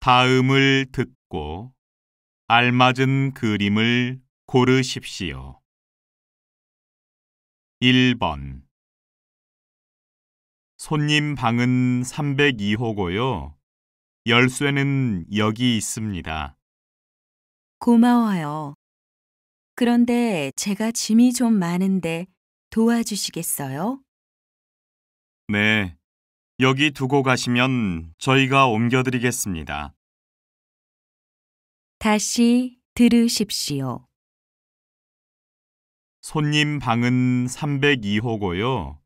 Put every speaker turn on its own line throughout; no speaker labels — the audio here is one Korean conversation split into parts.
다음을 듣고 알맞은 그림을 고르십시오.
1번
손님 방은 302호고요. 열쇠는 여기 있습니다.
고마워요. 그런데 제가 짐이 좀 많은데 도와주시겠어요?
네, 여기 두고 가시면 저희가 옮겨드리겠습니다.
다시 들으십시오.
손님 방은 302호고요.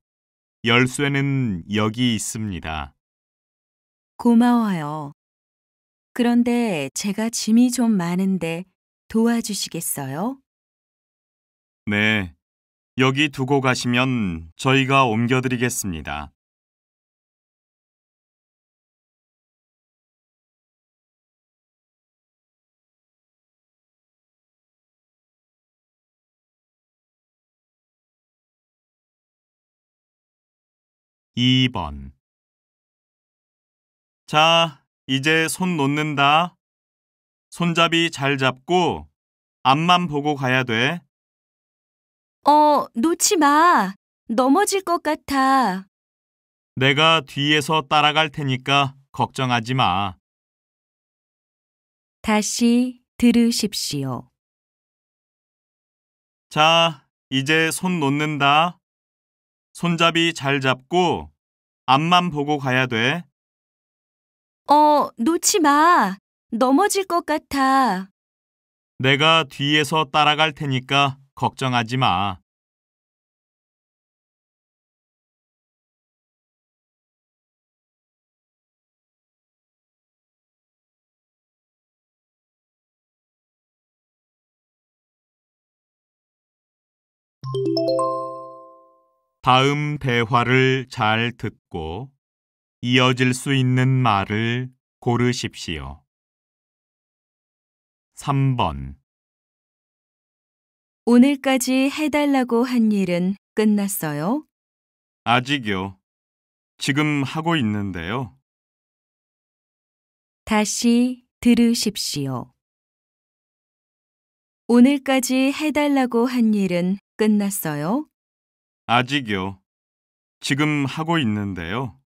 열쇠는 여기 있습니다.
고마워요. 그런데 제가 짐이 좀 많은데 도와주시겠어요?
네. 여기 두고 가시면 저희가 옮겨드리겠습니다.
2번 자, 이제 손 놓는다.
손잡이 잘 잡고 앞만 보고 가야 돼.
어, 놓지 마. 넘어질 것 같아.
내가 뒤에서 따라갈 테니까 걱정하지 마.
다시 들으십시오.
자, 이제 손 놓는다. 손잡이 잘 잡고 앞만 보고 가야 돼.
어, 놓지 마. 넘어질 것 같아.
내가 뒤에서 따라갈 테니까 걱정하지 마. 다음 대화를 잘 듣고 이어질 수 있는 말을 고르십시오.
3번
오늘까지 해달라고 한 일은 끝났어요?
아직요. 지금 하고 있는데요.
다시 들으십시오. 오늘까지 해달라고 한 일은 끝났어요?
아직요. 지금 하고 있는데요.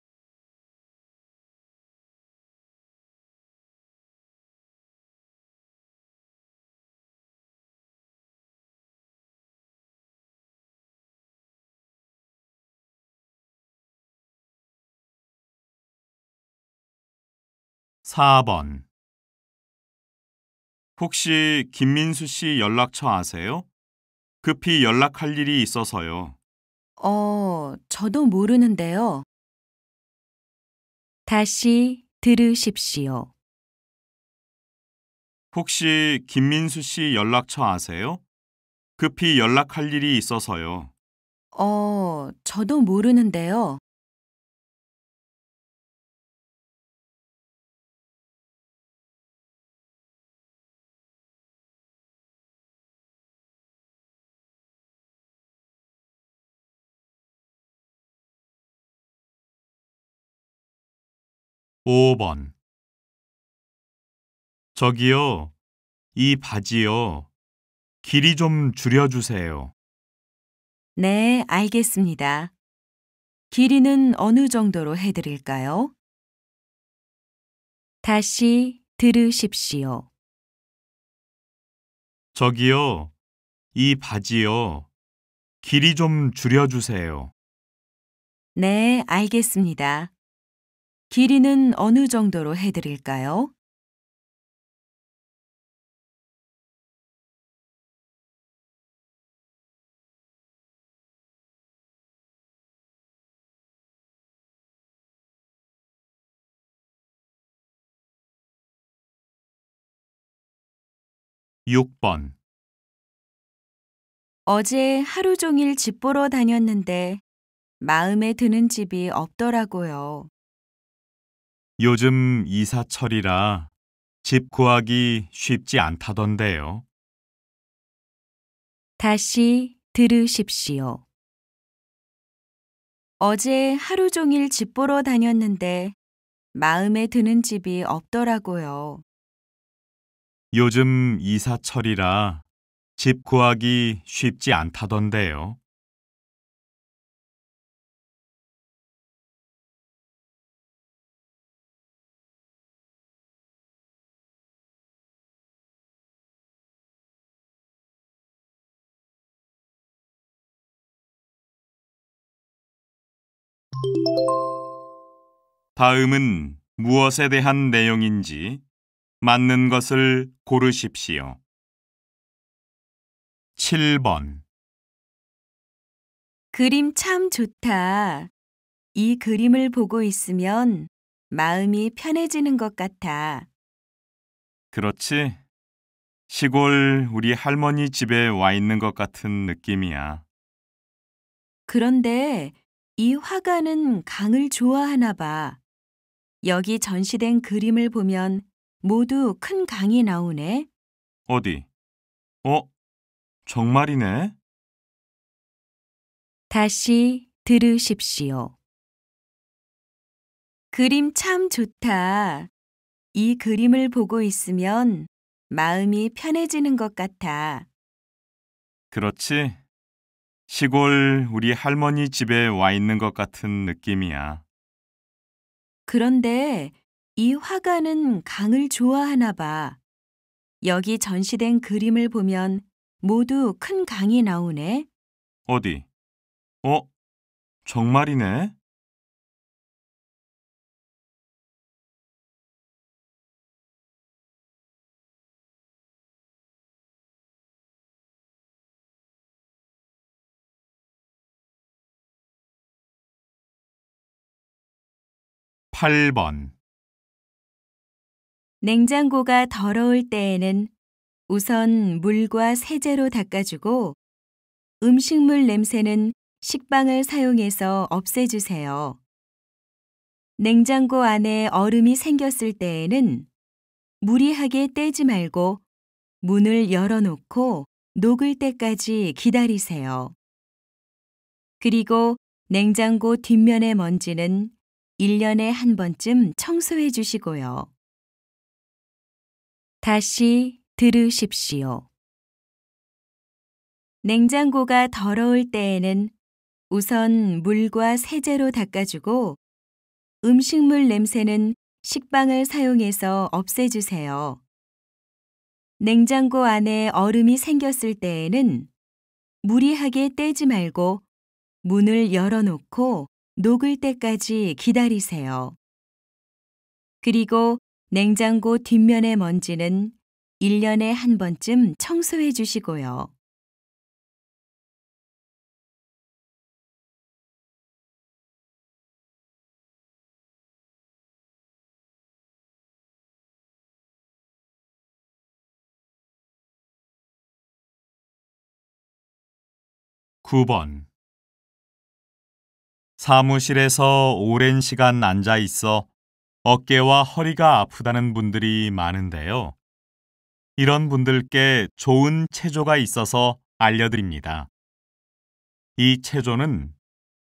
(4번)
혹시 김민수 씨 연락처 아세요? 급히 연락할 일이 있어서요.
어, 저도 모르는데요. 다시 들으십시오.
혹시 김민수 씨 연락처 아세요? 급히 연락할 일이 있어서요.
어, 저도 모르는데요.
5번
저기요, 이 바지요. 길이 좀 줄여주세요.
네, 알겠습니다. 길이는 어느 정도로 해드릴까요? 다시 들으십시오.
저기요, 이 바지요.
길이 좀 줄여주세요.
네, 알겠습니다. 길이는 어느 정도로 해드릴까요?
(6번)
어제 하루 종일 집 보러 다녔는데 마음에 드는 집이 없더라고요.
요즘 이사철이라 집 구하기 쉽지 않다던데요.
다시 들으십시오. 어제 하루 종일 집 보러 다녔는데 마음에 드는 집이 없더라고요.
요즘 이사철이라 집 구하기 쉽지
않다던데요.
다음은 무엇에 대한 내용인지 맞는 것을 고르십시오. 7번
그림 참 좋다. 이 그림을 보고 있으면 마음이 편해지는 것 같아.
그렇지. 시골 우리 할머니 집에 와 있는 것 같은 느낌이야.
그런데 이 화가는 강을 좋아하나 봐. 여기 전시된 그림을 보면 모두 큰 강이 나오네.
어디? 어? 정말이네.
다시 들으십시오. 그림 참 좋다. 이 그림을 보고 있으면 마음이 편해지는 것 같아.
그렇지. 시골 우리 할머니 집에 와 있는 것 같은 느낌이야.
그런데 이 화가는 강을 좋아하나 봐. 여기 전시된 그림을 보면 모두 큰 강이 나오네.
어디? 어? 정말이네? 8번
냉장고가 더러울 때에는 우선 물과 세제로 닦아주고 음식물 냄새는 식빵을 사용해서 없애주세요. 냉장고 안에 얼음이 생겼을 때에는 무리하게 떼지 말고 문을 열어놓고 녹을 때까지 기다리세요. 그리고 냉장고 뒷면의 먼지는 1년에 한 번쯤 청소해 주시고요. 다시 들으십시오. 냉장고가 더러울 때에는 우선 물과 세제로 닦아주고 음식물 냄새는 식빵을 사용해서 없애주세요. 냉장고 안에 얼음이 생겼을 때에는 무리하게 떼지 말고 문을 열어놓고 녹을 때까지 기다리세요. 그리고 냉장고 뒷면의 먼지는 1년에 한 번쯤 청소해 주시고요.
(9번) 사무실에서 오랜 시간 앉아 있어 어깨와 허리가 아프다는 분들이 많은데요. 이런 분들께 좋은 체조가 있어서 알려드립니다. 이 체조는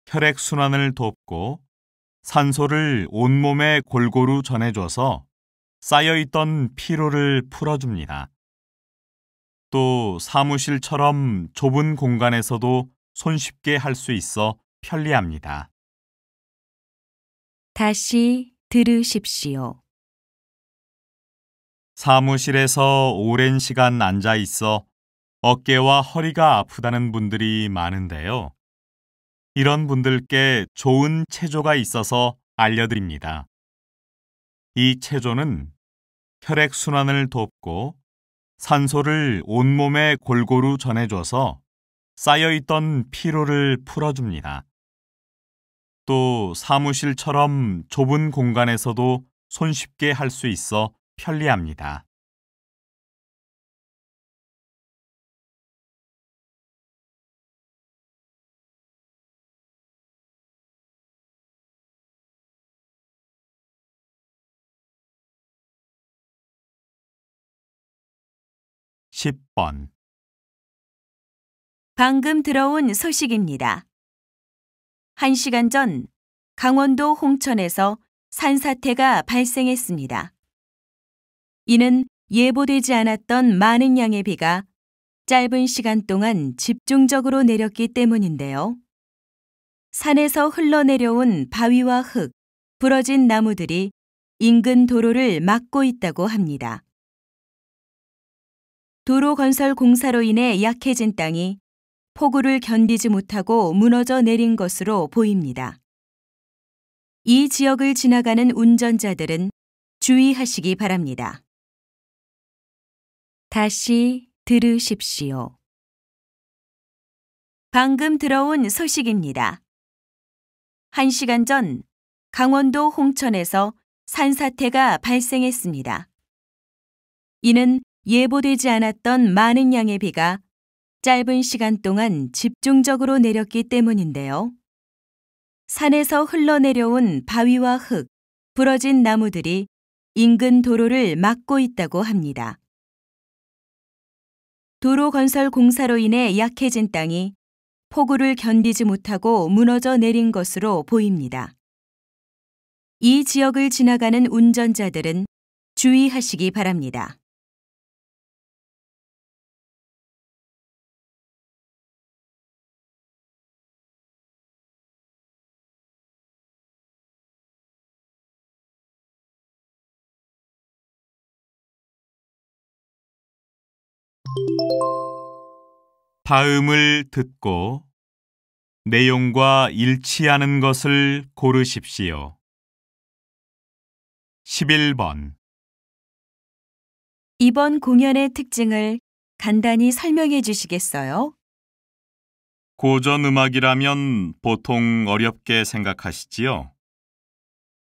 혈액순환을 돕고 산소를 온몸에 골고루 전해줘서 쌓여있던 피로를 풀어줍니다. 또 사무실처럼 좁은 공간에서도 손쉽게 할 수 있어 편리합니다.
다시 들으십시오.
사무실에서 오랜 시간 앉아 있어 어깨와 허리가 아프다는 분들이 많은데요. 이런 분들께 좋은 체조가 있어서 알려드립니다. 이 체조는 혈액순환을 돕고 산소를 온몸에 골고루 전해줘서 쌓여있던 피로를 풀어줍니다. 또 사무실처럼 좁은 공간에서도 손쉽게 할 수 있어 편리합니다.
(10번) 방금
들어온 소식입니다. 1시간 전 강원도 홍천에서 산사태가 발생했습니다. 이는 예보되지 않았던 많은 양의 비가 짧은 시간 동안 집중적으로 내렸기 때문인데요. 산에서 흘러내려온 바위와 흙, 부러진 나무들이 인근 도로를 막고 있다고 합니다. 도로 건설 공사로 인해 약해진 땅이 폭우를 견디지 못하고 무너져 내린 것으로 보입니다. 이 지역을 지나가는 운전자들은 주의하시기 바랍니다. 다시 들으십시오. 방금 들어온 소식입니다. 1시간 전 강원도 홍천에서 산사태가 발생했습니다. 이는 예보되지 않았던 많은 양의 비가 짧은 시간 동안 집중적으로 내렸기 때문인데요. 산에서 흘러내려온 바위와 흙, 부러진 나무들이 인근 도로를 막고 있다고 합니다. 도로 건설 공사로 인해 약해진 땅이 폭우를 견디지 못하고 무너져 내린 것으로 보입니다. 이 지역을 지나가는 운전자들은 주의하시기 바랍니다.
다음을 듣고 내용과 일치하는 것을 고르십시오.
11번
이번 공연의 특징을 간단히 설명해 주시겠어요?
고전 음악이라면 보통 어렵게 생각하시지요.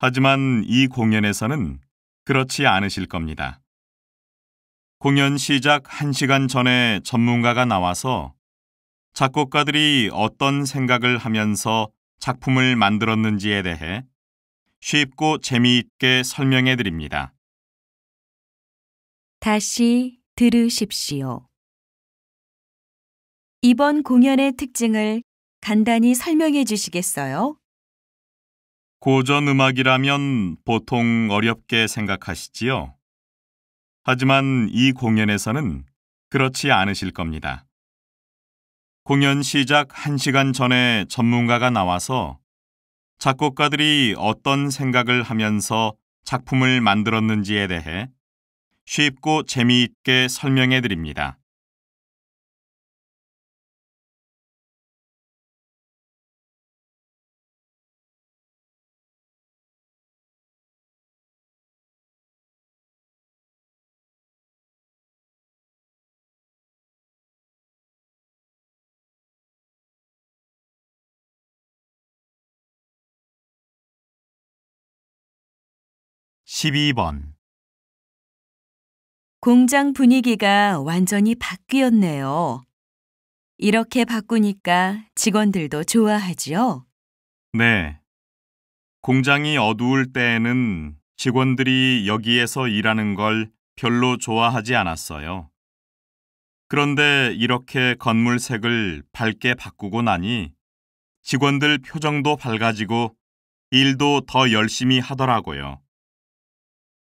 하지만 이 공연에서는 그렇지 않으실 겁니다. 공연 시작 1시간 전에 전문가가 나와서 작곡가들이 어떤 생각을 하면서 작품을 만들었는지에 대해 쉽고 재미있게 설명해 드립니다.
다시 들으십시오. 이번 공연의 특징을 간단히 설명해 주시겠어요?
고전 음악이라면 보통 어렵게 생각하시지요. 하지만 이 공연에서는 그렇지 않으실 겁니다. 공연 시작 1시간 전에 전문가가 나와서 작곡가들이 어떤 생각을 하면서 작품을 만들었는지에 대해 쉽고 재미있게 설명해 드립니다.
12번
공장 분위기가 완전히 바뀌었네요. 이렇게 바꾸니까 직원들도 좋아하지요?
네. 공장이 어두울 때에는 직원들이 여기에서 일하는 걸 별로 좋아하지 않았어요. 그런데 이렇게 건물 색을 밝게 바꾸고 나니 직원들 표정도 밝아지고 일도 더 열심히 하더라고요.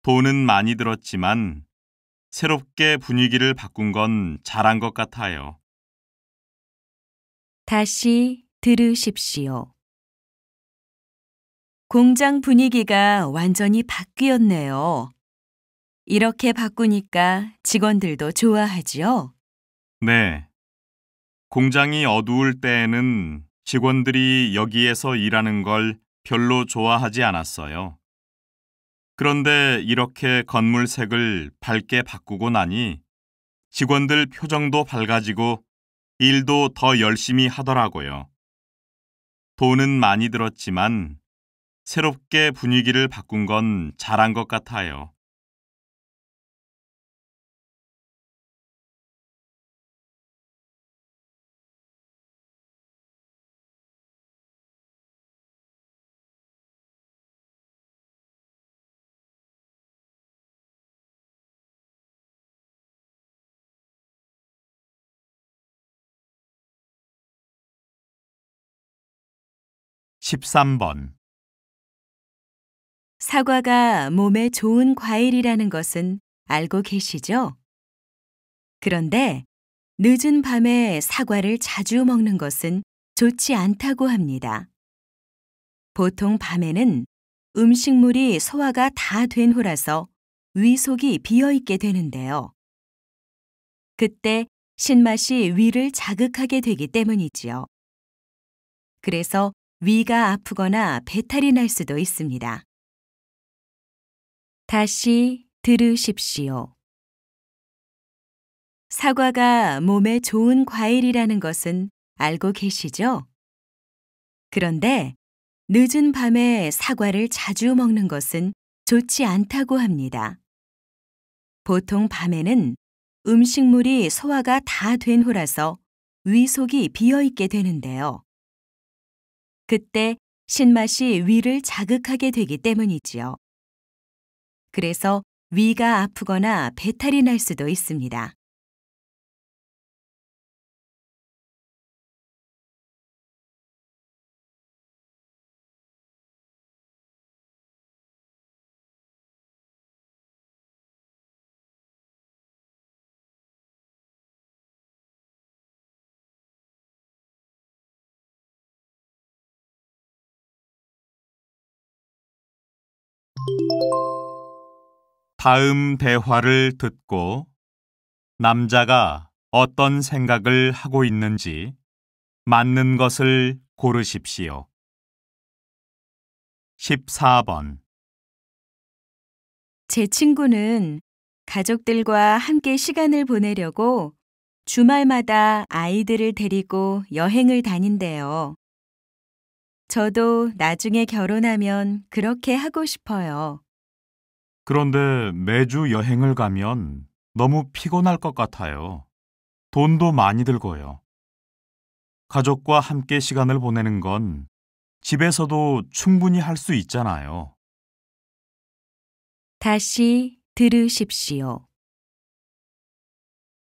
돈은 많이 들었지만 새롭게 분위기를 바꾼 건 잘한 것 같아요.
다시 들으십시오. 공장 분위기가 완전히 바뀌었네요. 이렇게 바꾸니까 직원들도 좋아하지요?
네. 공장이 어두울 때에는 직원들이 여기에서 일하는 걸 별로 좋아하지 않았어요. 그런데 이렇게 건물 색을 밝게 바꾸고 나니 직원들 표정도 밝아지고 일도 더 열심히 하더라고요. 돈은 많이 들었지만 새롭게 분위기를 바꾼 건 잘한 것 같아요.
13번
사과가 몸에 좋은 과일이라는 것은 알고 계시죠? 그런데 늦은 밤에 사과를 자주 먹는 것은 좋지 않다고 합니다. 보통 밤에는 음식물이 소화가 다 된 후라서 위 속이 비어 있게 되는데요. 그때 신맛이 위를 자극하게 되기 때문이지요. 그래서 위가 아프거나 배탈이 날 수도 있습니다. 다시 들으십시오. 사과가 몸에 좋은 과일이라는 것은 알고 계시죠? 그런데 늦은 밤에 사과를 자주 먹는 것은 좋지 않다고 합니다. 보통 밤에는 음식물이 소화가 다 된 후라서 위 속이 비어 있게 되는데요. 그때 신맛이 위를 자극하게 되기 때문이지요. 그래서 위가 아프거나 배탈이 날
수도 있습니다.
다음 대화를 듣고 남자가 어떤 생각을 하고 있는지 맞는 것을 고르십시오. 14번
제 친구는 가족들과 함께 시간을 보내려고 주말마다 아이들을 데리고 여행을 다닌대요. 저도 나중에 결혼하면 그렇게 하고 싶어요.
그런데 매주 여행을 가면 너무 피곤할 것 같아요. 돈도 많이 들고요. 가족과 함께 시간을 보내는 건 집에서도 충분히 할 수 있잖아요.
다시 들으십시오.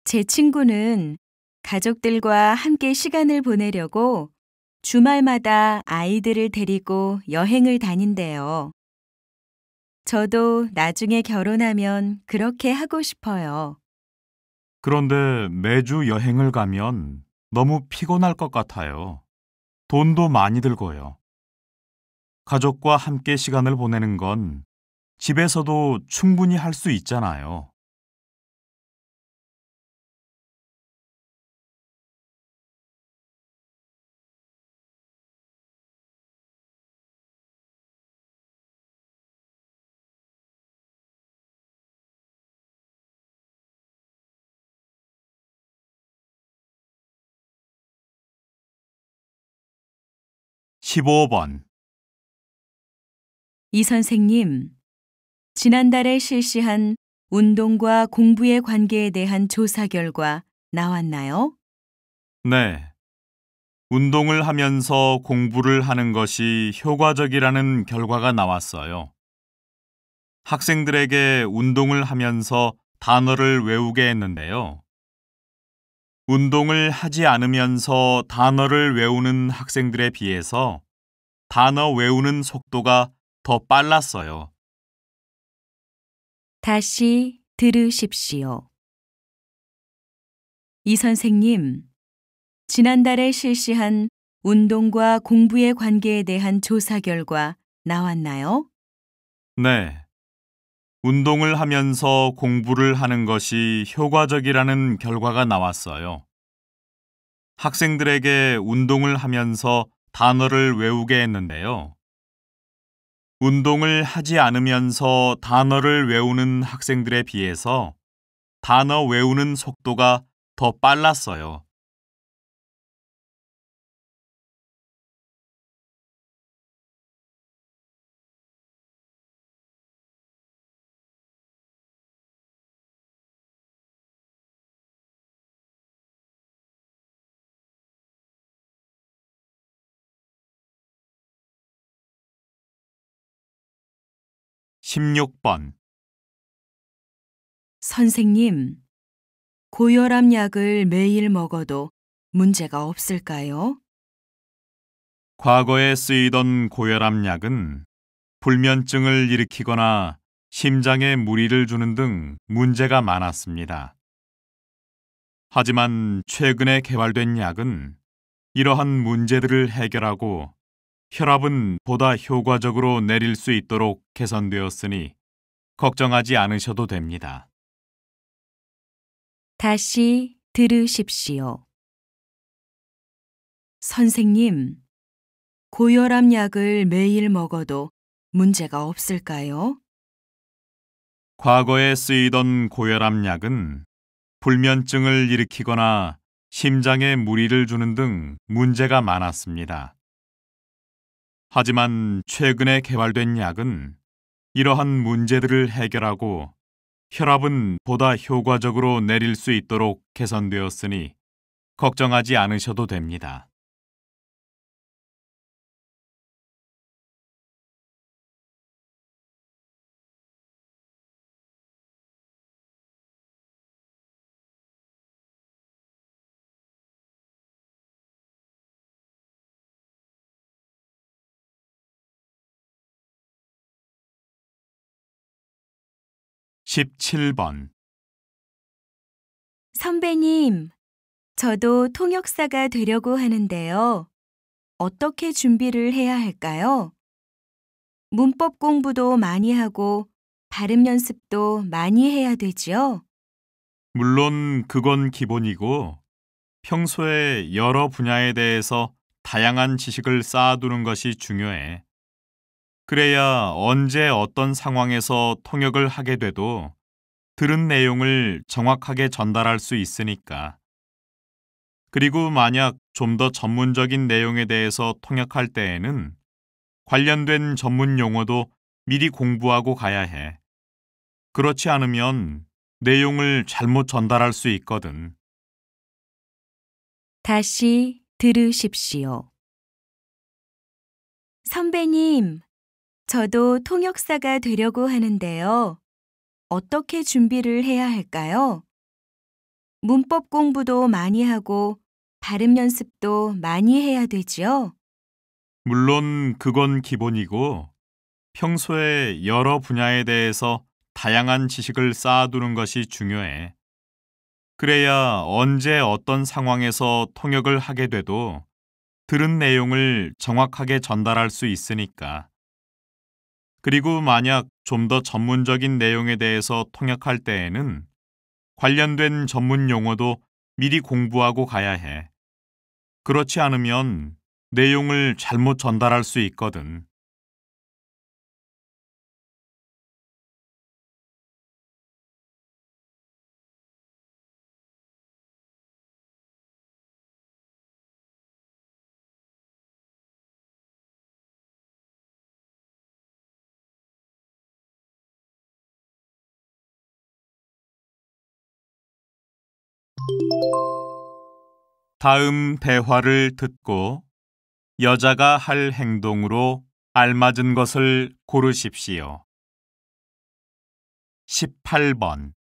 제 친구는 가족들과 함께 시간을 보내려고 주말마다 아이들을 데리고 여행을 다닌대요. 저도 나중에 결혼하면 그렇게 하고 싶어요.
그런데 매주 여행을 가면 너무 피곤할 것 같아요. 돈도 많이 들고요. 가족과 함께 시간을 보내는 건 집에서도 충분히 할 수 있잖아요.
15번
이 선생님, 지난달에 실시한 운동과 공부의 관계에 대한 조사 결과 나왔나요?
네. 운동을 하면서 공부를 하는 것이 효과적이라는 결과가 나왔어요. 학생들에게 운동을 하면서 단어를 외우게 했는데요. 운동을 하지 않으면서 단어를 외우는 학생들에 비해서 단어 외우는 속도가 더 빨랐어요.
다시 들으십시오. 이 선생님, 지난달에 실시한 운동과 공부의 관계에 대한 조사 결과 나왔나요?
네. 운동을 하면서 공부를 하는 것이 효과적이라는 결과가 나왔어요. 학생들에게 운동을 하면서 단어를 외우게 했는데요. 운동을 하지 않으면서 단어를 외우는 학생들에 비해서 단어 외우는 속도가 더 빨랐어요.
16번
선생님, 고혈압 약을 매일 먹어도 문제가 없을까요?
과거에 쓰이던 고혈압 약은 불면증을 일으키거나 심장에 무리를 주는 등 문제가 많았습니다. 하지만 최근에 개발된 약은 이러한 문제들을 해결하고 혈압은 보다 효과적으로 내릴 수 있도록 개선되었으니 걱정하지 않으셔도 됩니다.
다시 들으십시오. 선생님, 고혈압 약을 매일 먹어도 문제가 없을까요?
과거에 쓰이던 고혈압 약은 불면증을 일으키거나 심장에 무리를 주는 등 문제가 많았습니다. 하지만 최근에 개발된 약은 이러한 문제들을 해결하고 혈압은 보다 효과적으로 내릴 수 있도록 개선되었으니 걱정하지 않으셔도 됩니다.
17번
선배님, 저도 통역사가 되려고 하는데요. 어떻게 준비를 해야 할까요? 문법 공부도 많이 하고 발음 연습도 많이 해야 되지요.
물론 그건 기본이고 평소에 여러 분야에 대해서 다양한 지식을 쌓아두는 것이 중요해. 그래야 언제 어떤 상황에서 통역을 하게 돼도 들은 내용을 정확하게 전달할 수 있으니까. 그리고 만약 좀 더 전문적인 내용에 대해서 통역할 때에는 관련된 전문 용어도 미리 공부하고 가야 해. 그렇지 않으면 내용을 잘못 전달할 수 있거든.
다시 들으십시오. 선배님, 저도 통역사가 되려고 하는데요. 어떻게 준비를 해야 할까요? 문법 공부도 많이 하고 발음 연습도 많이 해야 되지요.
물론 그건 기본이고 평소에 여러 분야에 대해서 다양한 지식을 쌓아두는 것이 중요해. 그래야 언제 어떤 상황에서 통역을 하게 돼도 들은 내용을 정확하게 전달할 수 있으니까. 그리고 만약 좀 더 전문적인 내용에 대해서 통역할 때에는 관련된 전문 용어도 미리 공부하고 가야 해. 그렇지 않으면 내용을 잘못 전달할 수 있거든. 다음 대화를 듣고 여자가 할 행동으로 알맞은 것을
고르십시오. 18번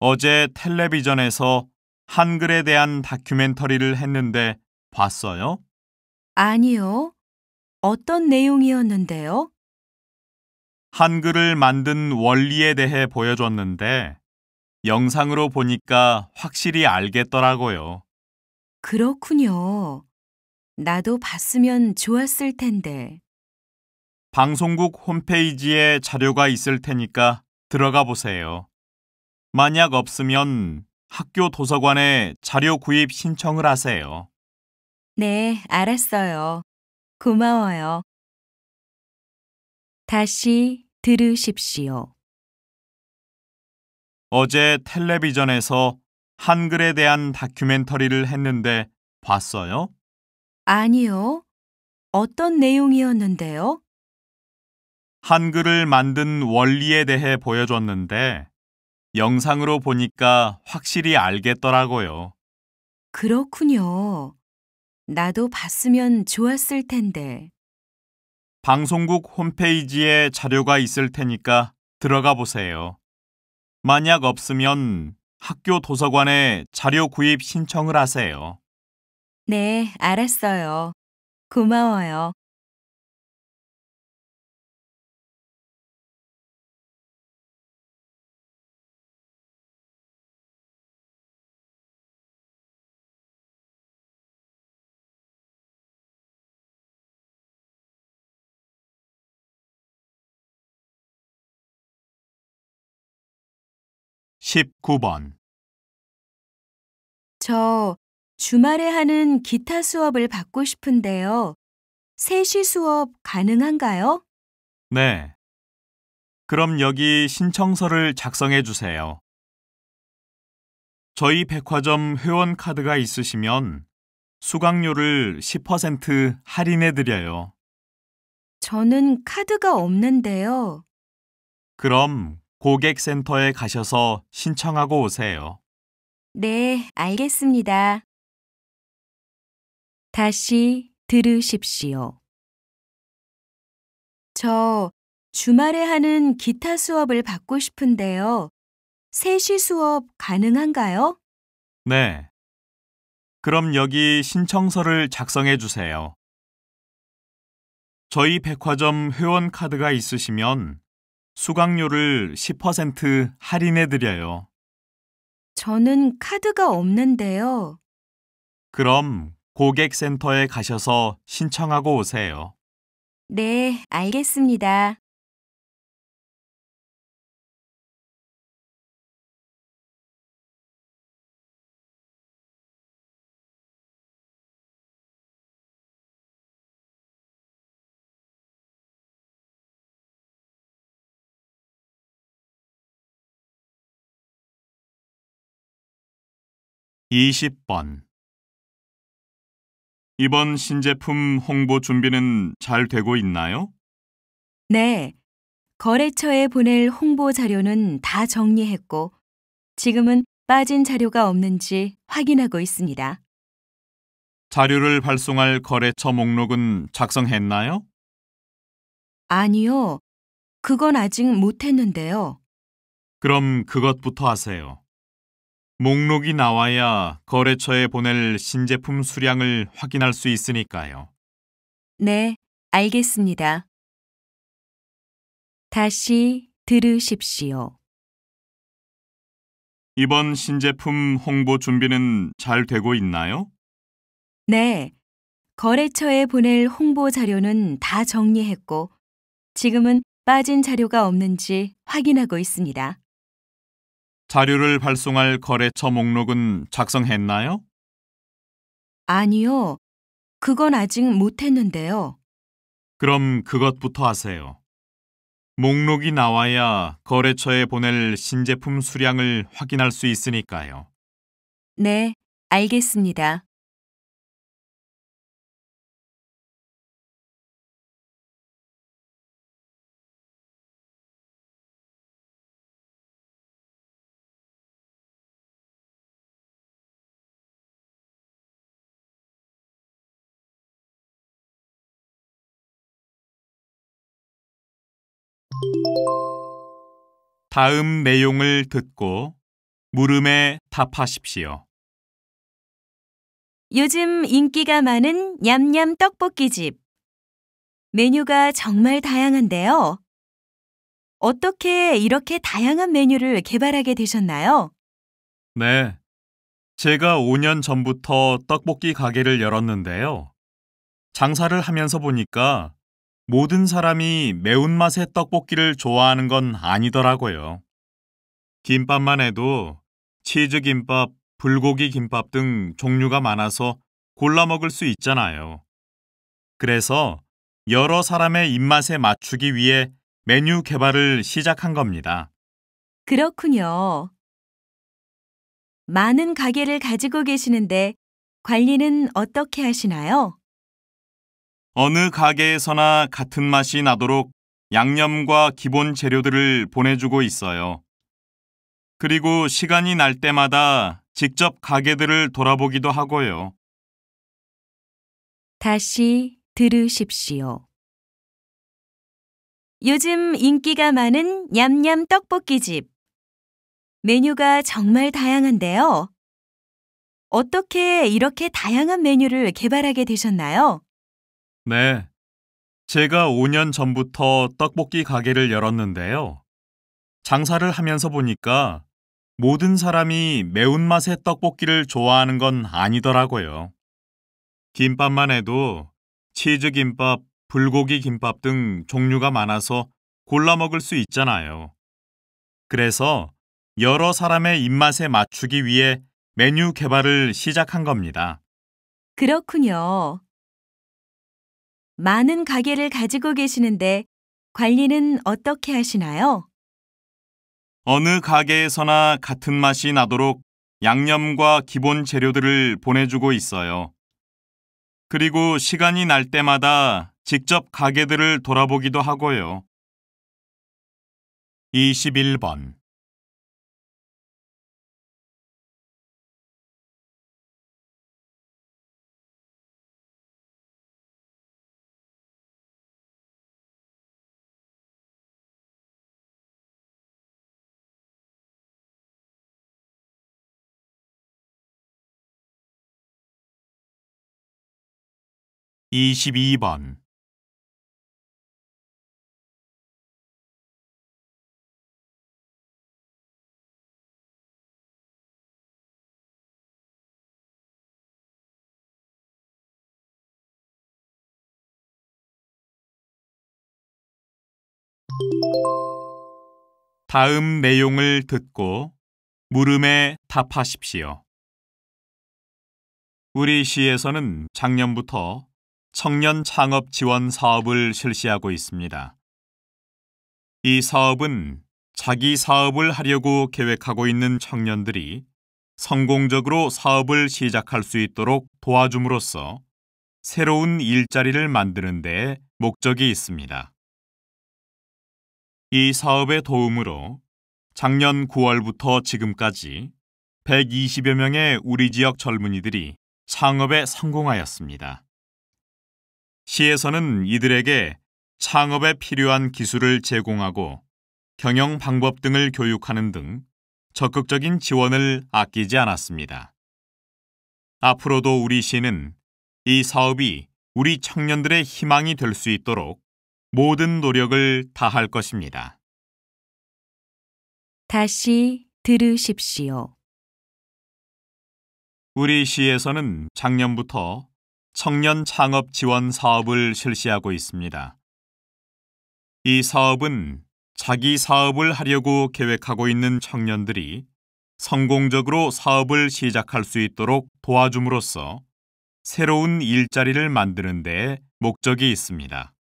어제 텔레비전에서 한글에 대한 다큐멘터리를 했는데 봤어요?
아니요. 어떤 내용이었는데요?
한글을 만든 원리에 대해 보여줬는데 영상으로 보니까 확실히 알겠더라고요.
그렇군요. 나도 봤으면 좋았을 텐데.
방송국 홈페이지에 자료가 있을 테니까 들어가 보세요. 만약 없으면 학교 도서관에 자료 구입 신청을 하세요.
네, 알았어요. 고마워요. 다시 들으십시오.
어제 텔레비전에서 한글에 대한 다큐멘터리를 했는데 봤어요?
아니요. 어떤 내용이었는데요?
한글을 만든 원리에 대해 보여줬는데 영상으로 보니까 확실히 알겠더라고요.
그렇군요. 나도 봤으면 좋았을 텐데.
방송국 홈페이지에 자료가 있을 테니까 들어가 보세요. 만약 없으면 학교 도서관에 자료 구입 신청을 하세요.
네, 알았어요. 고마워요.
19번
저 주말에 하는 기타 수업을 받고 싶은데요. 3시 수업 가능한가요?
네. 그럼 여기 신청서를 작성해 주세요. 저희 백화점 회원 카드가 있으시면 수강료를 10% 할인해 드려요. 저는
카드가 없는데요.
그럼 고객센터에 가셔서 신청하고 오세요.
네, 알겠습니다. 다시 들으십시오. 저 주말에 하는 기타 수업을 받고 싶은데요. 3시 수업 가능한가요?
네. 그럼 여기 신청서를 작성해 주세요. 저희 백화점 회원카드가 있으시면 수강료를 10% 할인해 드려요.
저는 카드가 없는데요.
그럼 고객센터에 가셔서 신청하고 오세요.
네,
알겠습니다. 20번
이번 신제품 홍보 준비는 잘 되고 있나요?
네. 거래처에 보낼 홍보 자료는 다 정리했고 지금은 빠진 자료가 없는지 확인하고 있습니다.
자료를 발송할 거래처 목록은 작성했나요?
아니요. 그건 아직 못했는데요.
그럼 그것부터 하세요. 목록이 나와야 거래처에 보낼 신제품 수량을 확인할 수 있으니까요.
네, 알겠습니다. 다시 들으십시오.
이번 신제품 홍보 준비는 잘 되고 있나요?
네, 거래처에 보낼 홍보 자료는 다 정리했고 지금은 빠진 자료가 없는지 확인하고 있습니다.
자료를 발송할 거래처 목록은 작성했나요?
아니요. 그건 아직 못했는데요.
그럼 그것부터 하세요. 목록이 나와야 거래처에 보낼 신제품 수량을 확인할 수 있으니까요.
네, 알겠습니다.
다음 내용을 듣고
물음에 답하십시오.
요즘 인기가 많은 냠냠 떡볶이집. 메뉴가 정말 다양한데요. 어떻게 이렇게 다양한 메뉴를 개발하게 되셨나요?
네. 제가 5년 전부터 떡볶이 가게를 열었는데요. 장사를 하면서 보니까 모든 사람이 매운맛의 떡볶이를 좋아하는 건 아니더라고요. 김밥만 해도 치즈 김밥, 불고기 김밥 등 종류가 많아서 골라 먹을 수 있잖아요. 그래서 여러 사람의 입맛에 맞추기 위해 메뉴 개발을 시작한 겁니다.
그렇군요. 많은 가게를 가지고 계시는데 관리는 어떻게 하시나요?
어느 가게에서나 같은 맛이 나도록 양념과 기본 재료들을 보내주고 있어요. 그리고 시간이 날 때마다 직접 가게들을 돌아보기도 하고요.
다시 들으십시오. 요즘 인기가 많은 냠냠 떡볶이집. 메뉴가 정말 다양한데요. 어떻게 이렇게 다양한 메뉴를 개발하게 되셨나요?
네. 제가 5년 전부터 떡볶이 가게를 열었는데요. 장사를 하면서 보니까 모든 사람이 매운맛의 떡볶이를 좋아하는 건 아니더라고요. 김밥만 해도 치즈 김밥, 불고기 김밥 등 종류가 많아서 골라 먹을 수 있잖아요. 그래서 여러 사람의 입맛에 맞추기 위해 메뉴 개발을 시작한 겁니다.
그렇군요. 많은 가게를 가지고 계시는데 관리는 어떻게 하시나요?
어느 가게에서나 같은 맛이 나도록 양념과 기본 재료들을 보내주고 있어요. 그리고 시간이 날 때마다 직접 가게들을 돌아보기도
하고요. 21번 22번 다음 내용을 듣고
물음에 답하십시오. 우리 시에서는 작년부터 청년 창업 지원 사업을 실시하고 있습니다. 이 사업은 자기 사업을 하려고 계획하고 있는 청년들이 성공적으로 사업을 시작할 수 있도록 도와줌으로써 새로운 일자리를 만드는 데 목적이 있습니다. 이 사업의 도움으로 작년 9월부터 지금까지 120여 명의 우리 지역 젊은이들이 창업에 성공하였습니다. 시에서는 이들에게 창업에 필요한 기술을 제공하고 경영 방법 등을 교육하는 등 적극적인 지원을 아끼지 않았습니다. 앞으로도 우리 시는 이 사업이 우리 청년들의 희망이 될 수 있도록 모든 노력을 다할 것입니다.
다시 들으십시오.
우리 시에서는 작년부터 청년 창업 지원 사업을 실시하고 있습니다. 이 사업은 자기 사업을 하려고 계획하고 있는 청년들이 성공적으로 사업을 시작할 수 있도록 도와줌으로써 새로운 일자리를 만드는 데 목적이 있습니다.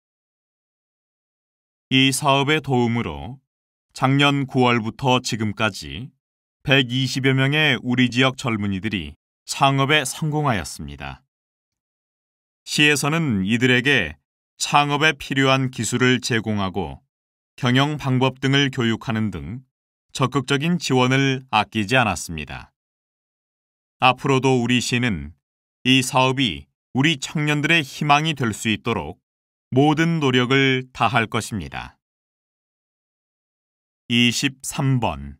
이 사업의 도움으로 작년 9월부터 지금까지 120여 명의 우리 지역 젊은이들이 창업에 성공하였습니다. 시에서는 이들에게 창업에 필요한 기술을 제공하고 경영 방법 등을 교육하는 등 적극적인 지원을 아끼지 않았습니다. 앞으로도 우리 시는 이 사업이 우리 청년들의 희망이 될 수 있도록 모든 노력을 다할 것입니다. 23번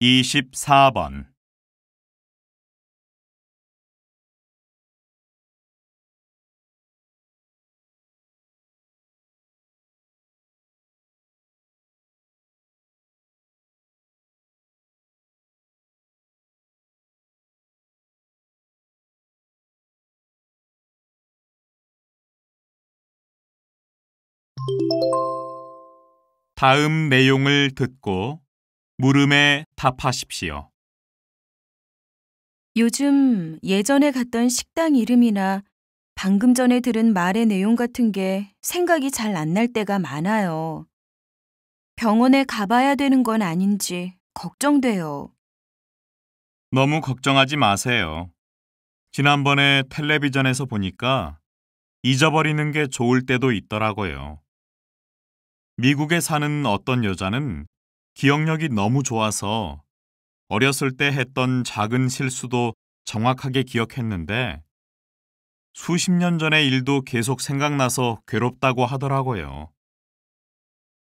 24번
다음 내용을 듣고 물음에 답하십시오.
요즘 예전에 갔던 식당 이름이나 방금 전에 들은 말의 내용 같은 게 생각이 잘 안 날 때가 많아요. 병원에 가봐야 되는 건 아닌지 걱정돼요.
너무 걱정하지 마세요. 지난번에 텔레비전에서 보니까 잊어버리는 게 좋을 때도 있더라고요. 미국에 사는 어떤 여자는 기억력이 너무 좋아서 어렸을 때 했던 작은 실수도 정확하게 기억했는데 수십 년 전의 일도 계속 생각나서 괴롭다고 하더라고요.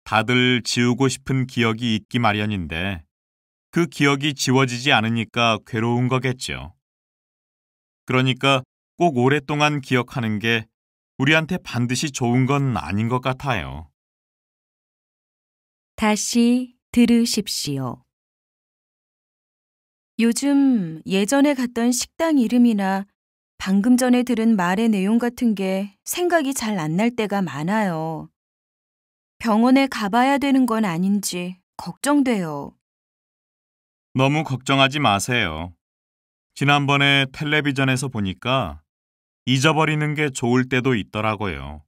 다들 지우고 싶은 기억이 있기 마련인데 그 기억이 지워지지 않으니까 괴로운 거겠죠. 그러니까 꼭 오랫동안 기억하는 게 우리한테 반드시 좋은 건 아닌 것 같아요.
다시 들으십시오. 요즘 예전에 갔던 식당 이름이나 방금 전에 들은 말의 내용 같은 게 생각이 잘 안 날 때가 많아요. 병원에 가봐야 되는 건 아닌지 걱정돼요.
너무 걱정하지 마세요. 지난번에 텔레비전에서 보니까 잊어버리는 게 좋을 때도 있더라고요.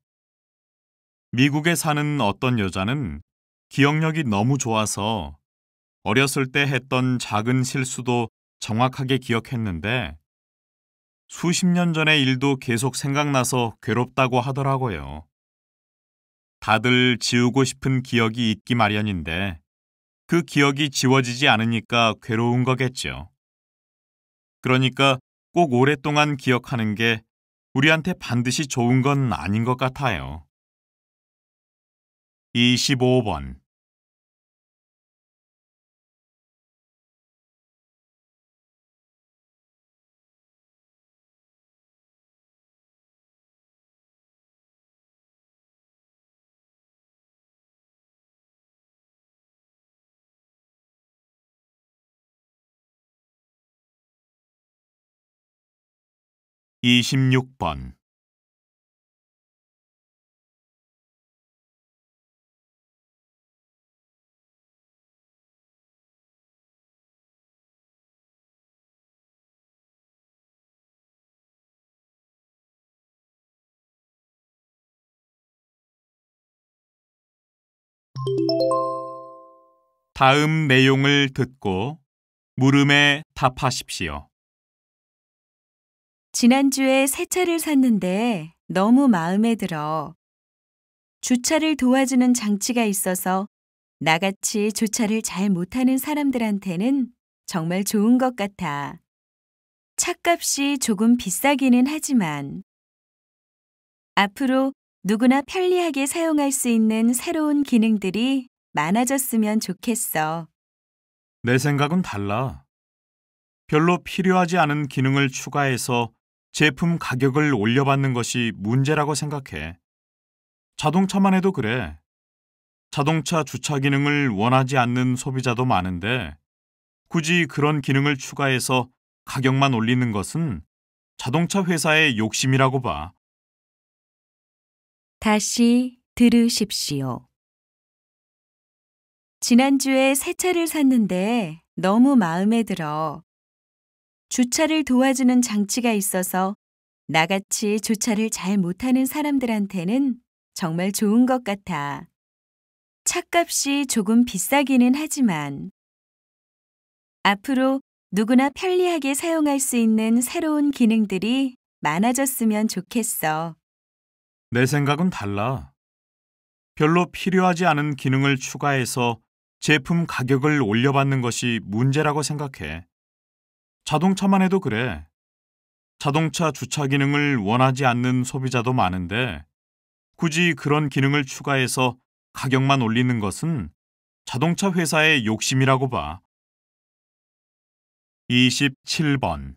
미국에 사는 어떤 여자는 기억력이 너무 좋아서 어렸을 때 했던 작은 실수도 정확하게 기억했는데 수십 년 전의 일도 계속 생각나서 괴롭다고 하더라고요. 다들 지우고 싶은 기억이 있기 마련인데 그 기억이 지워지지 않으니까 괴로운 거겠죠. 그러니까 꼭 오랫동안 기억하는 게 우리한테 반드시 좋은 건 아닌 것 같아요.
25번 이십번 다음 내용을
듣고 물음에 답하십시오.
지난주에 새 차를 샀는데 너무 마음에 들어. 주차를 도와주는 장치가 있어서 나같이 주차를 잘 못하는 사람들한테는 정말 좋은 것 같아. 차값이 조금 비싸기는 하지만 앞으로 누구나 편리하게 사용할 수 있는 새로운 기능들이 많아졌으면 좋겠어.
내 생각은 달라. 별로 필요하지 않은 기능을 추가해서 제품 가격을 올려받는 것이 문제라고 생각해. 자동차만 해도 그래. 자동차 주차 기능을 원하지 않는 소비자도 많은데 굳이 그런 기능을 추가해서 가격만 올리는 것은 자동차 회사의 욕심이라고 봐. 다시
들으십시오. 지난주에 새 차를 샀는데 너무 마음에 들어. 주차를 도와주는 장치가 있어서 나같이 주차를 잘 못하는 사람들한테는 정말 좋은 것 같아. 차값이 조금 비싸기는 하지만 앞으로 누구나 편리하게 사용할 수 있는 새로운 기능들이 많아졌으면 좋겠어.
내 생각은 달라. 별로 필요하지 않은 기능을 추가해서 제품 가격을 올려받는 것이 문제라고 생각해. 자동차만 해도 그래. 자동차 주차 기능을 원하지 않는 소비자도 많은데 굳이 그런 기능을 추가해서 가격만 올리는 것은 자동차 회사의 욕심이라고 봐.
27번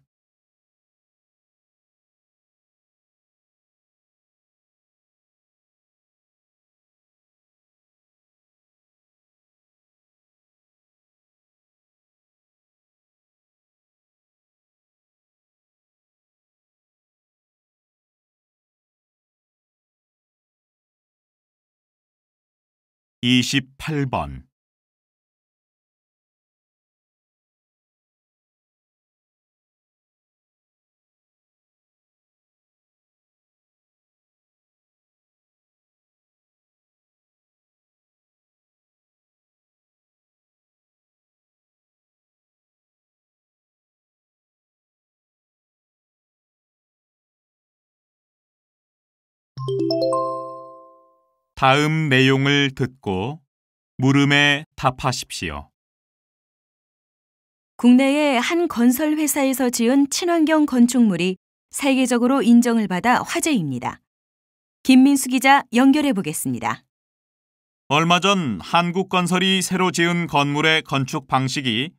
28번
다음 내용을 듣고 물음에 답하십시오.
국내의 한 건설 회사에서 지은 친환경 건축물이 세계적으로 인정을 받아 화제입니다. 김민수 기자 연결해 보겠습니다.
얼마 전 한국 건설이 새로 지은 건물의 건축 방식이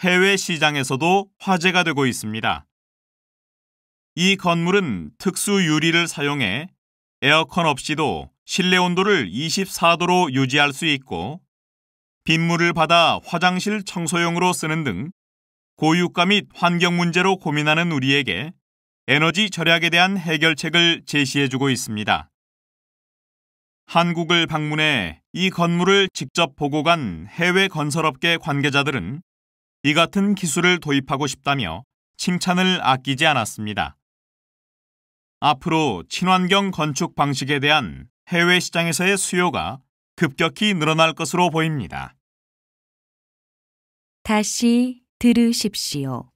해외 시장에서도 화제가 되고 있습니다. 이 건물은 특수 유리를 사용해 에어컨 없이도 실내 온도를 24도로 유지할 수 있고 빗물을 받아 화장실 청소용으로 쓰는 등 고유가 및 환경 문제로 고민하는 우리에게 에너지 절약에 대한 해결책을 제시해주고 있습니다. 한국을 방문해 이 건물을 직접 보고 간 해외 건설업계 관계자들은 이 같은 기술을 도입하고 싶다며 칭찬을 아끼지 않았습니다. 앞으로 친환경 건축 방식에 대한 해외 시장에서의 수요가 급격히 늘어날 것으로 보입니다.
다시 들으십시오.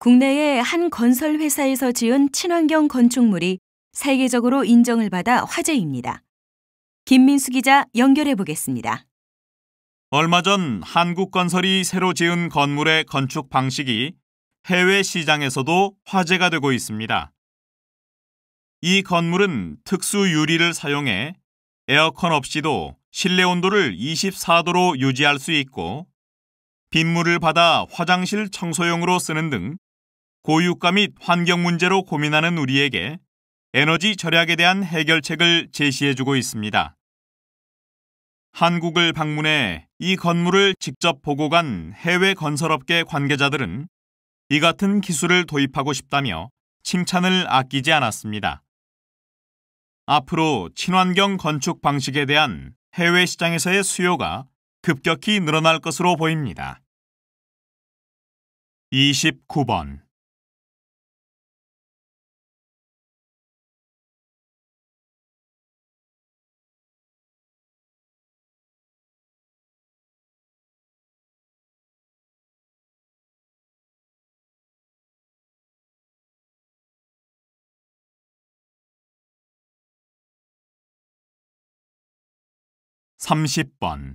국내의 한 건설회사에서 지은 친환경 건축물이 세계적으로 인정을 받아 화제입니다. 김민수 기자 연결해 보겠습니다.
얼마 전 한국건설이 새로 지은 건물의 건축 방식이 해외 시장에서도 화제가 되고 있습니다. 이 건물은 특수 유리를 사용해 에어컨 없이도 실내 온도를 24도로 유지할 수 있고 빗물을 받아 화장실 청소용으로 쓰는 등 고유가 및 환경 문제로 고민하는 우리에게 에너지 절약에 대한 해결책을 제시해주고 있습니다. 한국을 방문해 이 건물을 직접 보고 간 해외 건설업계 관계자들은 이 같은 기술을 도입하고 싶다며 칭찬을 아끼지 않았습니다. 앞으로 친환경 건축 방식에 대한 해외 시장에서의 수요가 급격히 늘어날 것으로 보입니다. 29번
30번